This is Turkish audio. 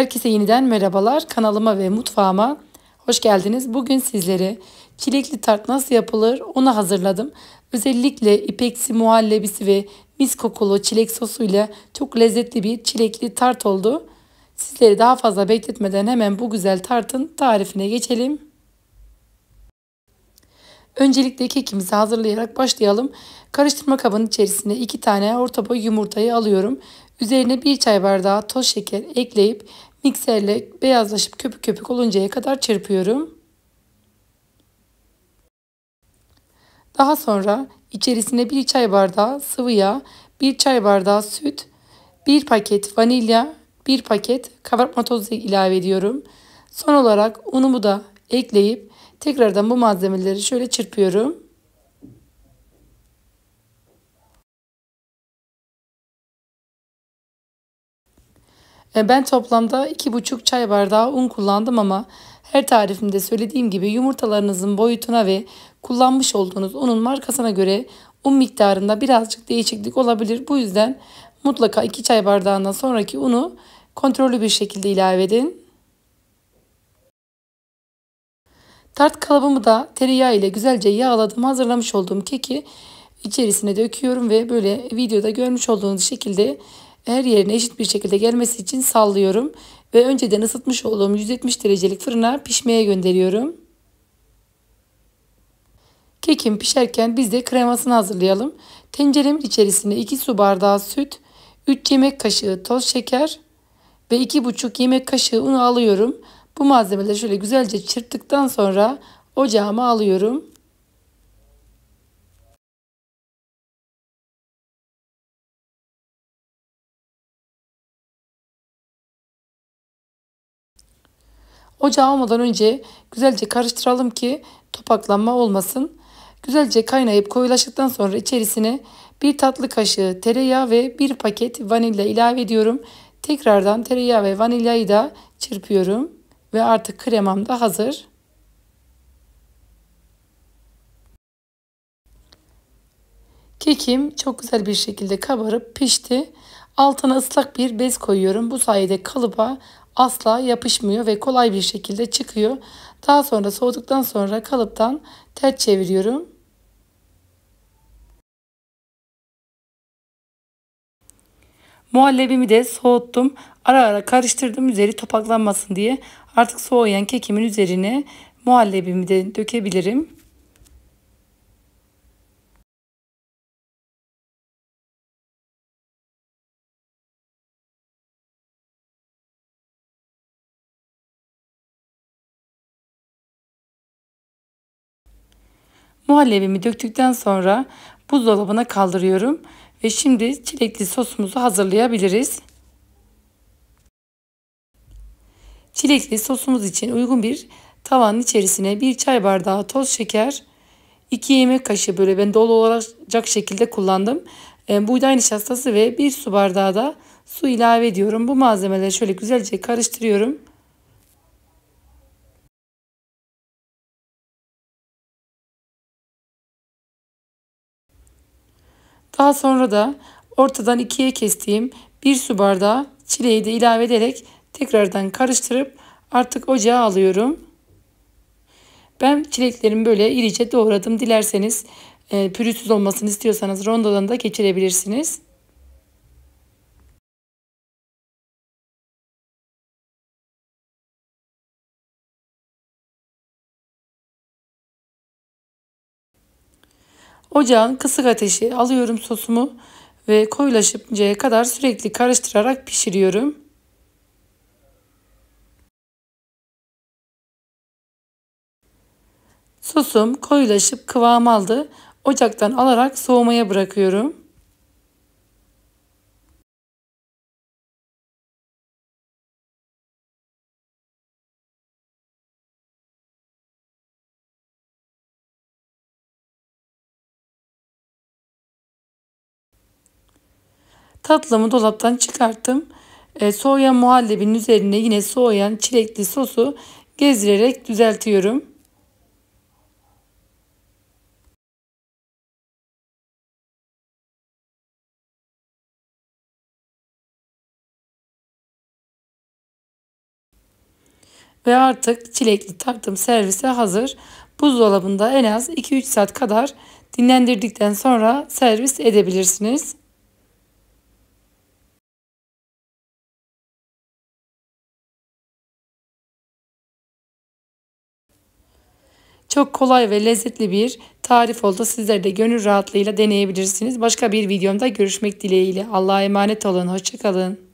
Herkese yeniden merhabalar. Kanalıma ve mutfağıma hoş geldiniz. Bugün sizlere çilekli tart nasıl yapılır onu hazırladım. Özellikle ipeksi muhallebisi ve mis kokulu çilek sosuyla çok lezzetli bir çilekli tart oldu. Sizleri daha fazla bekletmeden hemen bu güzel tartın tarifine geçelim. Öncelikle kekimizi hazırlayarak başlayalım. Karıştırma kabının içerisine 2 tane orta boy yumurtayı alıyorum. Üzerine bir çay bardağı toz şeker ekleyip mikserle beyazlaşıp köpük köpük oluncaya kadar çırpıyorum. Daha sonra içerisine bir çay bardağı sıvı yağ, bir çay bardağı süt, bir paket vanilya, bir paket kabartma tozu ilave ediyorum. Son olarak unumu da ekleyip tekrardan bu malzemeleri şöyle çırpıyorum. E, ben toplamda 2,5 çay bardağı un kullandım ama her tarifimde söylediğim gibi yumurtalarınızın boyutuna ve kullanmış olduğunuz unun markasına göre un miktarında birazcık değişiklik olabilir. Bu yüzden mutlaka 2 çay bardağından sonraki unu kontrollü bir şekilde ilave edin. Tart kalıbımı da tereyağı ile güzelce yağladım. Hazırlamış olduğum keki içerisine döküyorum ve böyle videoda görmüş olduğunuz şekilde her yerine eşit bir şekilde gelmesi için sallıyorum ve önceden ısıtmış olduğum 170 derecelik fırına pişmeye gönderiyorum. Kekim pişerken biz de kremasını hazırlayalım. Tenceremin içerisine 2 su bardağı süt, 3 yemek kaşığı toz şeker ve 2,5 yemek kaşığı un alıyorum. Bu malzemeleri şöyle güzelce çırptıktan sonra ocağıma alıyorum. Ocağa almadan önce güzelce karıştıralım ki topaklanma olmasın. Güzelce kaynayıp koyulaştıktan sonra içerisine bir tatlı kaşığı tereyağı ve bir paket vanilya ilave ediyorum. Tekrardan tereyağı ve vanilyayı da çırpıyorum ve artık kremam da hazır. Kekim çok güzel bir şekilde kabarıp pişti. Altına ıslak bir bez koyuyorum. Bu sayede kalıba asla yapışmıyor ve kolay bir şekilde çıkıyor. Daha sonra soğuduktan sonra kalıptan ters çeviriyorum. Muhallebimi de soğuttum. Ara ara karıştırdım üzeri topaklanmasın diye. Artık soğuyan kekimin üzerine muhallebimi de dökebilirim. Muhallebimi döktükten sonra buzdolabına kaldırıyorum. Ve şimdi çilekli sosumuzu hazırlayabiliriz. Çilekli sosumuz için uygun bir tavanın içerisine 1 çay bardağı toz şeker, 2 yemek kaşığı böyle ben dolu olacak şekilde kullandım. Ee, buğday nişastası ve 1 su bardağı da su ilave ediyorum. Bu malzemeleri şöyle güzelce karıştırıyorum. Daha sonra da ortadan ikiye kestiğim bir su bardağı çileği de ilave ederek tekrardan karıştırıp artık ocağa alıyorum. Ben çileklerimi böyle irice doğradım. Dilerseniz e, pürüzsüz olmasını istiyorsanız rondodan da geçirebilirsiniz. Ocağın kısık ateşi alıyorum sosumu ve koyulaşıncaya kadar sürekli karıştırarak pişiriyorum. Sosum koyulaşıp kıvam aldı. Ocaktan alarak soğumaya bırakıyorum. Tatlımı dolaptan çıkarttım. E, soğuyan muhallebinin üzerine yine soğuyan çilekli sosu gezdirerek düzeltiyorum. Ve artık çilekli tartım servise hazır. Buzdolabında en az 2-3 saat kadar dinlendirdikten sonra servis edebilirsiniz. Çok kolay ve lezzetli bir tarif oldu. Sizler de gönül rahatlığıyla deneyebilirsiniz. Başka bir videomda görüşmek dileğiyle. Allah'a emanet olun. Hoşçakalın.